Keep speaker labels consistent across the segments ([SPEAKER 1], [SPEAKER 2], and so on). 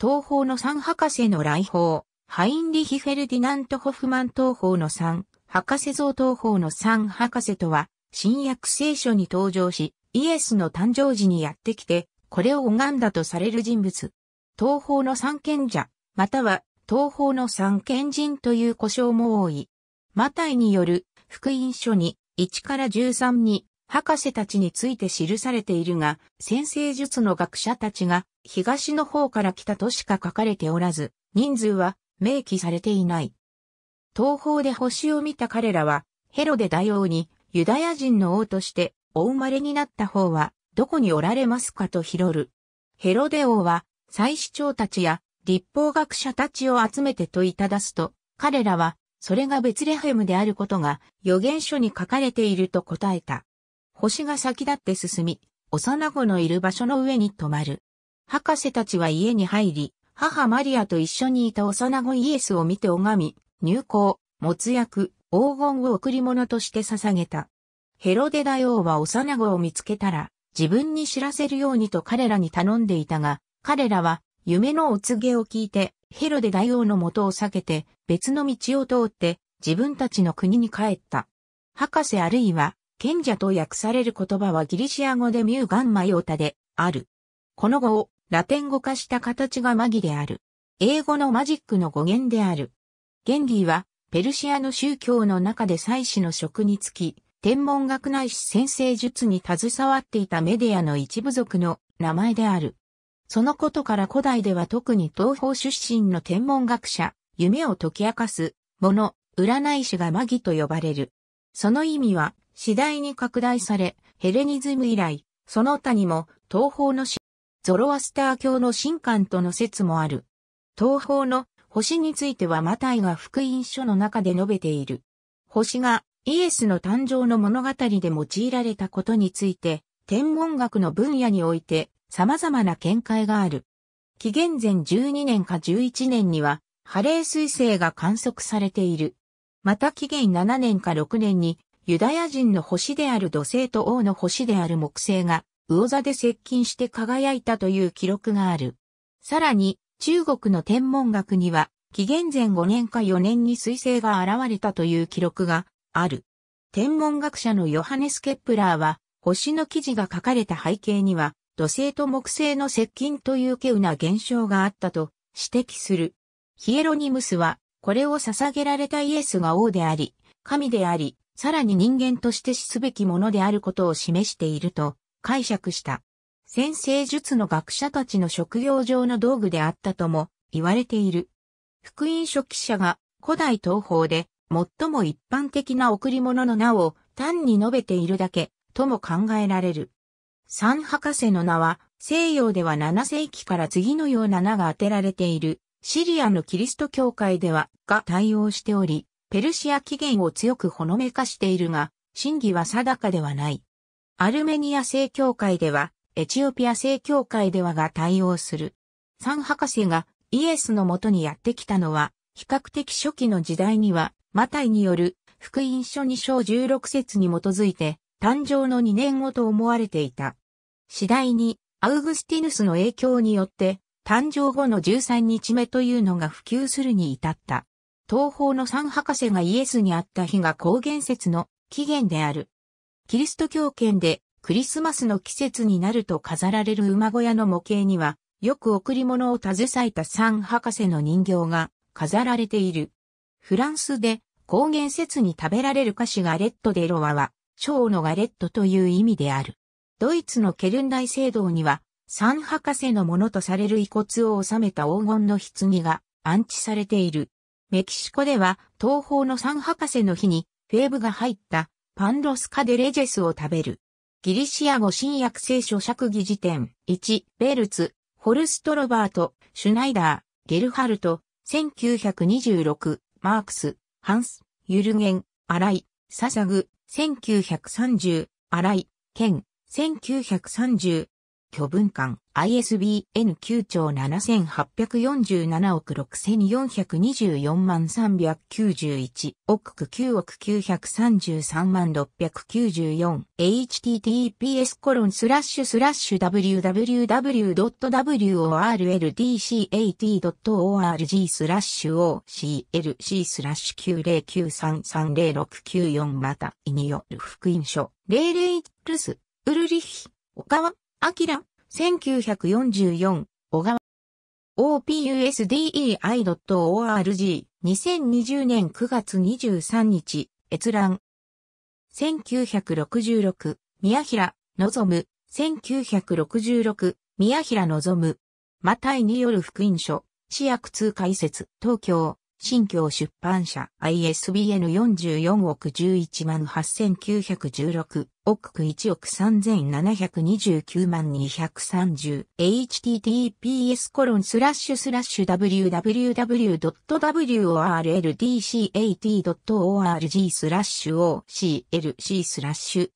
[SPEAKER 1] 東方の三博士の来訪、ハインリヒ・フェルディナント・ホフマン東方の三博士像東方の三博士とは、新約聖書に登場し、イエスの誕生時にやってきて、これを拝んだとされる人物。東方の三賢者、または東方の三賢人という故障も多い。マタイによる福音書に1から13に博士たちについて記されているが、先生術の学者たちが東の方から来たとしか書かれておらず、人数は明記されていない。東方で星を見た彼らは、ヘロデ大王にユダヤ人の王としてお生まれになった方はどこにおられますかと拾る。ヘロデ王は祭司長たちや立法学者たちを集めて問いただすと、彼らはそれがベツレヘムであることが預言書に書かれていると答えた。星が先立って進み、幼子のいる場所の上に止まる。博士たちは家に入り、母マリアと一緒にいた幼子イエスを見て拝み、入校、没薬、黄金を贈り物として捧げた。ヘロデ大王は幼子を見つけたら、自分に知らせるようにと彼らに頼んでいたが、彼らは夢のお告げを聞いて、ヘロデ大王の元を避けて、別の道を通って、自分たちの国に帰った。博士あるいは賢者と訳される言葉はギリシア語でミューガンマヨータである。この語をラテン語化した形がマギである。英語のマジックの語源である。ゲンディはペルシアの宗教の中で祭祀の職につき、天文学ないし先生術に携わっていたメディアの一部族の名前である。そのことから古代では特に東方出身の天文学者、夢を解き明かす、もの、占い師がマギと呼ばれる。その意味は、次第に拡大され、ヘレニズム以来、その他にも、東方のゾロアスター教の神官との説もある。東方の星についてはマタイが福音書の中で述べている。星がイエスの誕生の物語で用いられたことについて、天文学の分野において様々な見解がある。紀元前12年か11年には、ハレー彗星が観測されている。また紀元7年か6年にユダヤ人の星である土星と王の星である木星が、魚座で接近して輝いたという記録がある。さらに、中国の天文学には、紀元前5年か4年に彗星が現れたという記録がある。天文学者のヨハネス・ケップラーは、星の記事が書かれた背景には、土星と木星の接近という稀有な現象があったと指摘する。ヒエロニムスは、これを捧げられたイエスが王であり、神であり、さらに人間として死すべきものであることを示していると解釈した。先生術の学者たちの職業上の道具であったとも言われている。福音書記者が古代東方で最も一般的な贈り物の名を単に述べているだけとも考えられる。三博士の名は西洋では7世紀から次のような名が当てられているシリアのキリスト教会ではが対応しており、ペルシア起源を強くほのめかしているが、真偽は定かではない。アルメニア正教会では、エチオピア正教会ではが対応する。サン博士がイエスのもとにやってきたのは、比較的初期の時代には、マタイによる福音書2章16節に基づいて、誕生の2年後と思われていた。次第に、アウグスティヌスの影響によって、誕生後の13日目というのが普及するに至った。東方の三博士がイエスに会った日が高原説の起源である。キリスト教圏でクリスマスの季節になると飾られる馬小屋の模型には、よく贈り物を携えた三博士の人形が飾られている。フランスで高原説に食べられる菓子ガレット・デ・ロワは、蝶のガレットという意味である。ドイツのケルン大聖堂には、三博士のものとされる遺骨を収めた黄金の棺が安置されている。メキシコでは東方のサン博士の日にフェーブが入ったパンロスカデレジェスを食べる。ギリシア語新約聖書釈義辞典1、ベルツ、ホルストロバート、シュナイダー、ゲルハルト、1926、マークス、ハンス、ユルゲン、アライ、ササグ、1930、アライ、ケン、1930、巨文館 ISBN 9兆7847億6424万391億9億933万 694https コロンスラッシュスラッシュ www.worldcat.org スラッシュ OCLC スラッシュ909330694また、による福音書001ルス、ウルリヒ、岡川アキラ、1944、小川。opusdei.org、2020年9月23日、閲覧。1966、宮平、のぞむ、1966、宮平望む1 9 6 6宮平望むマタイによる福音書、市役通解説、東京、新京出版社 ISBN 44億11万8916億1億3729万 230https コロンスラッシュスラッシュ www.worldcat.org スラッシュ OCLC スラッシュ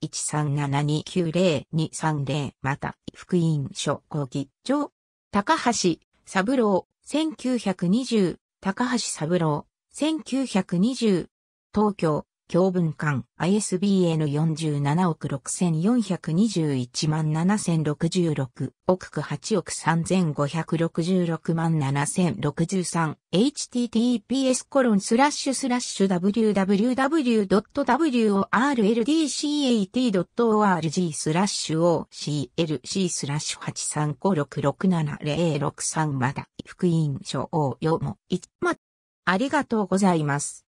[SPEAKER 1] 137290230また福音書講義上高橋三郎1920高橋三郎、1920、東京、教文館 ISBN 47億6421万7066億区8億3566万 7063https コロンスラッシュスラッシュ www.worldcat.org スラッシュ OCLC スラッシュ835667063まだ福音書を読も1まありがとうございます。